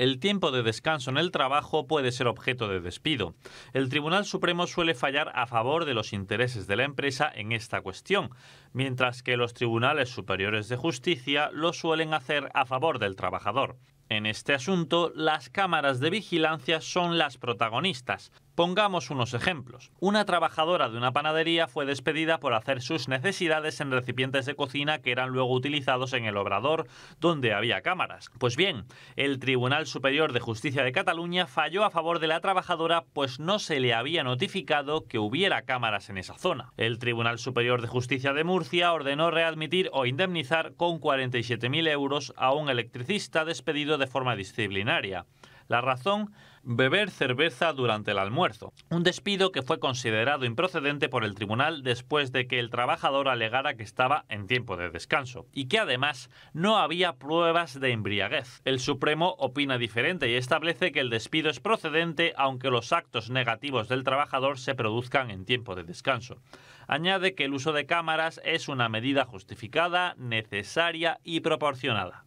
el tiempo de descanso en el trabajo puede ser objeto de despido. El Tribunal Supremo suele fallar a favor de los intereses de la empresa en esta cuestión, mientras que los tribunales superiores de justicia lo suelen hacer a favor del trabajador. En este asunto, las cámaras de vigilancia son las protagonistas. Pongamos unos ejemplos. Una trabajadora de una panadería fue despedida por hacer sus necesidades en recipientes de cocina que eran luego utilizados en el obrador donde había cámaras. Pues bien, el Tribunal Superior de Justicia de Cataluña falló a favor de la trabajadora pues no se le había notificado que hubiera cámaras en esa zona. El Tribunal Superior de Justicia de Murcia ordenó readmitir o indemnizar con 47.000 euros a un electricista despedido de forma disciplinaria. La razón, beber cerveza durante el almuerzo. Un despido que fue considerado improcedente por el tribunal después de que el trabajador alegara que estaba en tiempo de descanso y que además no había pruebas de embriaguez. El Supremo opina diferente y establece que el despido es procedente aunque los actos negativos del trabajador se produzcan en tiempo de descanso. Añade que el uso de cámaras es una medida justificada, necesaria y proporcionada.